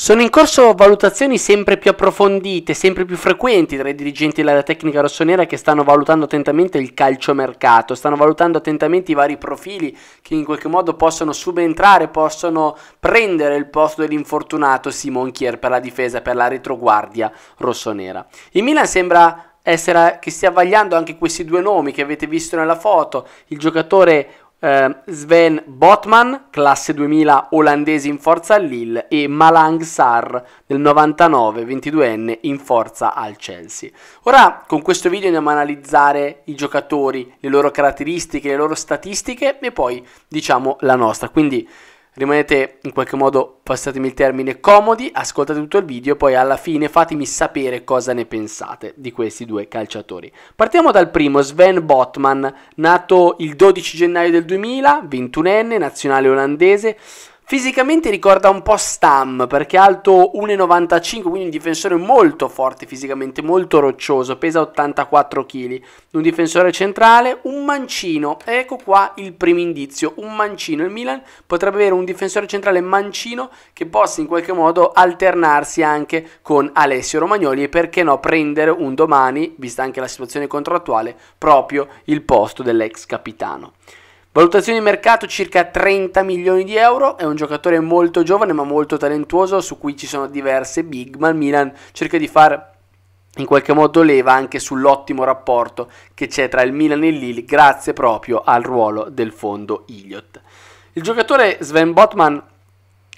Sono in corso valutazioni sempre più approfondite, sempre più frequenti tra i dirigenti della tecnica rossonera che stanno valutando attentamente il calciomercato, stanno valutando attentamente i vari profili che in qualche modo possono subentrare, possono prendere il posto dell'infortunato Simon Kier per la difesa, per la retroguardia rossonera. Il Milan sembra essere che stia vagliando anche questi due nomi che avete visto nella foto, il giocatore eh, Sven Botman, classe 2000 olandese in forza al Lille, e Malang Sar del 99, 22enne in forza al Chelsea. Ora con questo video andiamo a analizzare i giocatori, le loro caratteristiche, le loro statistiche e poi diciamo la nostra. Quindi rimanete in qualche modo, passatemi il termine, comodi, ascoltate tutto il video e poi alla fine fatemi sapere cosa ne pensate di questi due calciatori. Partiamo dal primo, Sven Botman, nato il 12 gennaio del 2000, 21enne, nazionale olandese, Fisicamente ricorda un po' Stam perché è alto 1,95, quindi un difensore molto forte fisicamente, molto roccioso, pesa 84 kg, un difensore centrale, un mancino, ecco qua il primo indizio, un mancino, il Milan potrebbe avere un difensore centrale mancino che possa in qualche modo alternarsi anche con Alessio Romagnoli e perché no prendere un domani, vista anche la situazione contrattuale, proprio il posto dell'ex capitano. Valutazione di mercato circa 30 milioni di euro, è un giocatore molto giovane ma molto talentuoso su cui ci sono diverse big, ma il Milan cerca di far in qualche modo leva anche sull'ottimo rapporto che c'è tra il Milan e il Lille grazie proprio al ruolo del fondo Iliot. Il giocatore Sven Botman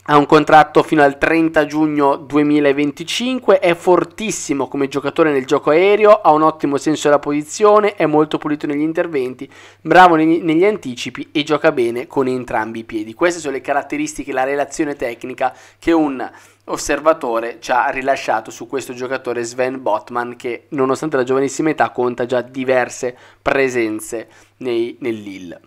ha un contratto fino al 30 giugno 2025, è fortissimo come giocatore nel gioco aereo, ha un ottimo senso della posizione, è molto pulito negli interventi, bravo negli, negli anticipi e gioca bene con entrambi i piedi. Queste sono le caratteristiche, la relazione tecnica che un osservatore ci ha rilasciato su questo giocatore Sven Botman che nonostante la giovanissima età conta già diverse presenze nei, nell'Ill.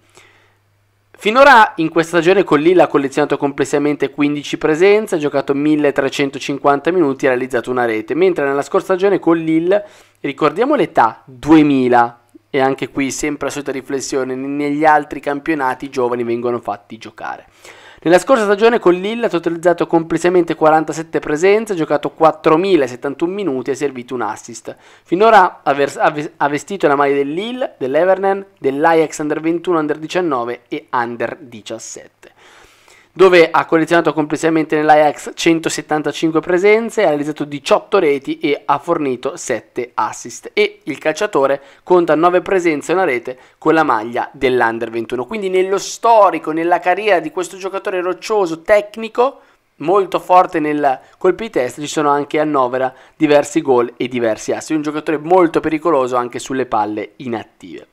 Finora in questa stagione con Lille ha collezionato complessivamente 15 presenze, ha giocato 1350 minuti e realizzato una rete, mentre nella scorsa stagione con Lille, ricordiamo l'età, 2000, e anche qui sempre a solita riflessione, negli altri campionati i giovani vengono fatti giocare. Nella scorsa stagione con Lille ha totalizzato complessivamente 47 presenze, ha giocato 4.071 minuti e ha servito un assist. Finora ha vestito la maglia del Lille, dell'Evernen, dell'Ajax Under 21, Under 19 e Under 17 dove ha collezionato complessivamente nell'Ajax 175 presenze, ha realizzato 18 reti e ha fornito 7 assist. E il calciatore conta 9 presenze e una rete con la maglia dell'Under 21. Quindi nello storico, nella carriera di questo giocatore roccioso, tecnico, molto forte nel colpi di testa, ci sono anche a Novera diversi gol e diversi assi. Un giocatore molto pericoloso anche sulle palle inattive.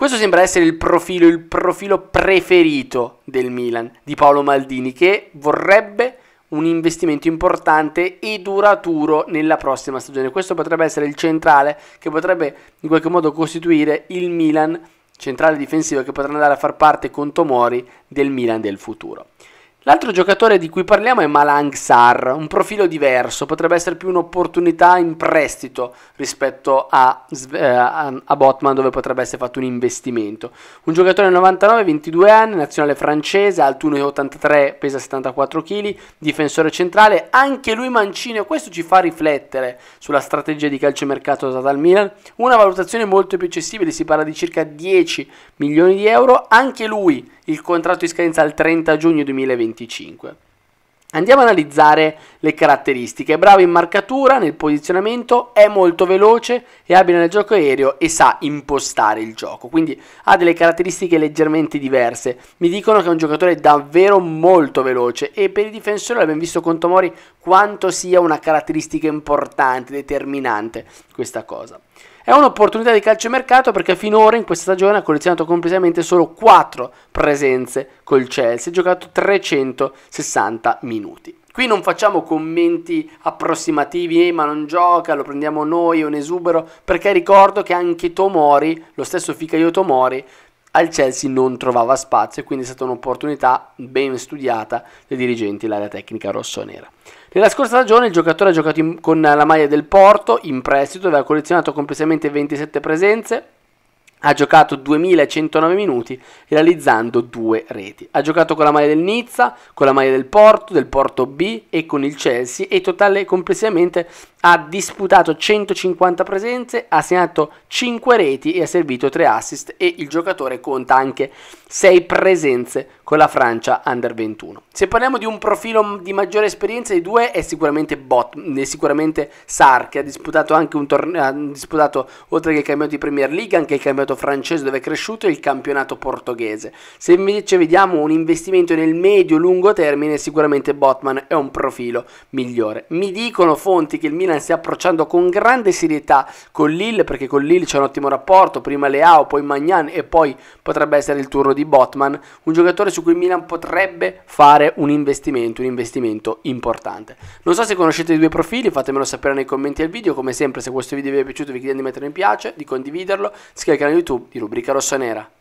Questo sembra essere il profilo, il profilo preferito del Milan di Paolo Maldini che vorrebbe un investimento importante e duraturo nella prossima stagione. Questo potrebbe essere il centrale che potrebbe in qualche modo costituire il Milan centrale difensivo che potrà andare a far parte con Tomori del Milan del futuro. L'altro giocatore di cui parliamo è Malang Sar, un profilo diverso, potrebbe essere più un'opportunità in prestito rispetto a, eh, a, Botman dove potrebbe essere fatto un investimento. Un giocatore 99, 22 anni, nazionale francese, alto 1,83, pesa 74 kg, difensore centrale, anche lui mancino e questo ci fa riflettere sulla strategia di calciomercato usata dal Milan. Una valutazione molto più accessibile, si parla di circa 10 milioni di euro, anche lui il contratto in scadenza al 30 giugno 2025. Andiamo ad analizzare le caratteristiche. È bravo in marcatura, nel posizionamento, è molto veloce, è abile nel gioco aereo e sa impostare il gioco. Quindi ha delle caratteristiche leggermente diverse. Mi dicono che è un giocatore davvero molto veloce e per i difensori l'abbiamo visto con Tomori quanto sia una caratteristica importante, determinante questa cosa. È un'opportunità di calciomercato perché finora in questa stagione ha collezionato complessivamente solo 4 presenze col Chelsea, ha giocato 360 minuti. Qui non facciamo commenti approssimativi, eh, ma non gioca, lo prendiamo noi, è un esubero, perché ricordo che anche Tomori, lo stesso Fikayo Tomori, al Chelsea non trovava spazio e quindi è stata un'opportunità ben studiata dai dirigenti dell'area tecnica rossonera. Nella scorsa stagione il giocatore ha giocato in, con la maglia del Porto in prestito, aveva collezionato complessivamente 27 presenze, ha giocato 2109 minuti realizzando due reti. Ha giocato con la maglia del Nizza, con la maglia del Porto, del Porto B e con il Chelsea e totale complessivamente ha disputato 150 presenze, ha segnato 5 reti e ha servito 3 assist e il giocatore conta anche 6 presenze con la Francia Under 21. Se parliamo di un profilo di maggiore esperienza dei due è sicuramente, Bot, è sicuramente Sar che ha disputato, anche un torneo, ha disputato oltre che il campionato di Premier League anche il campionato campionato francese dove è cresciuto e il campionato portoghese. Se invece vediamo un investimento nel medio-lungo termine, sicuramente Botman è un profilo migliore. Mi dicono fonti che il Milan stia approcciando con grande serietà con Lille, perché con Lille c'è un ottimo rapporto, prima Leao, poi Magnan e poi potrebbe essere il turno di Botman, un giocatore su cui il Milan potrebbe fare un investimento, un investimento importante. Non so se conoscete i due profili, fatemelo sapere nei commenti al video, come sempre se questo video vi è piaciuto vi chiedo di mettere mi piace, di condividerlo, iscrivetevi al canale YouTube di Rubrica Rossa Nera.